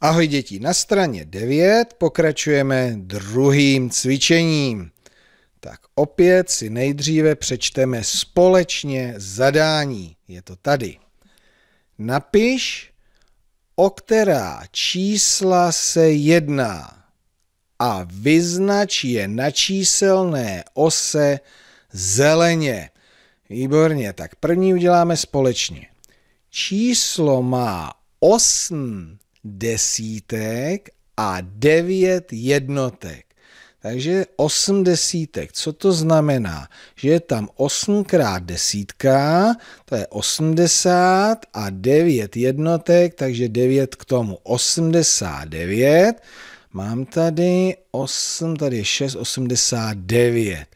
Ahoj děti, na straně 9 pokračujeme druhým cvičením. Tak opět si nejdříve přečteme společně zadání. Je to tady. Napiš, o která čísla se jedná a vyznač je na číselné ose zeleně. Výborně, tak první uděláme společně. Číslo má 8 desítek a devět jednotek. Takže osm desítek. Co to znamená? Že je tam osmkrát krát desítka, to je osmdesát a devět jednotek, takže devět k tomu osmdesát devět. Mám tady 8, tady je 6, 89.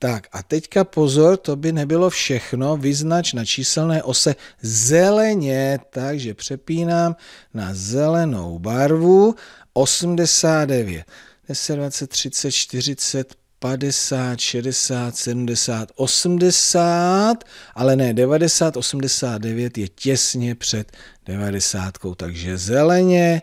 Tak a teďka pozor, to by nebylo všechno, vyznač na číselné ose zeleně, takže přepínám na zelenou barvu 89, 10, 20, 30, 40, 50, 60, 70, 80, ale ne 90, 89 je těsně před 90, takže zeleně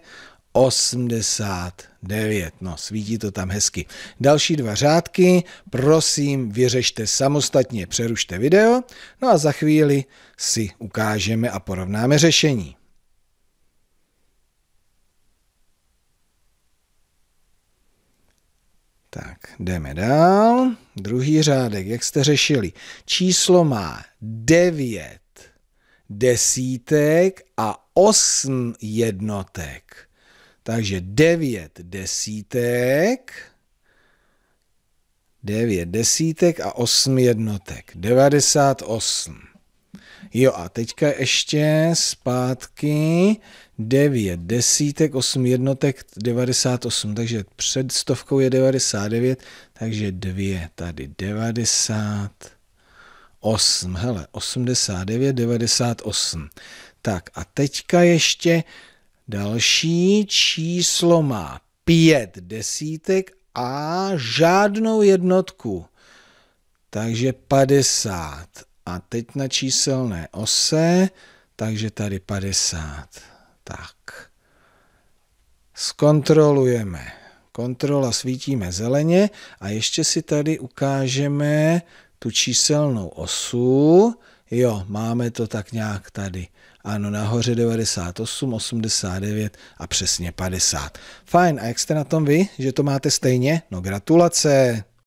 89. No, svítí to tam hezky. Další dva řádky, prosím, vyřešte samostatně, přerušte video, no a za chvíli si ukážeme a porovnáme řešení. Tak, jdeme dál. Druhý řádek, jak jste řešili? Číslo má 9 desítek a 8 jednotek. Takže 9 desítek, 9 desítek a 8 jednotek, 98. Jo a teďka ještě zpátky 9 desítek, 8 jednotek, 98, takže před stovkou je 99, takže 2 tady 98, hele, 89, 98. Tak a teďka ještě Další číslo má pět desítek a žádnou jednotku. Takže 50. A teď na číselné ose, takže tady 50. Tak. Zkontrolujeme. Kontrola svítíme zeleně a ještě si tady ukážeme tu číselnou osu jo, máme to tak nějak tady. Ano, nahoře 98, 89 a přesně 50. Fajn, a jak jste na tom vy, že to máte stejně? No gratulace!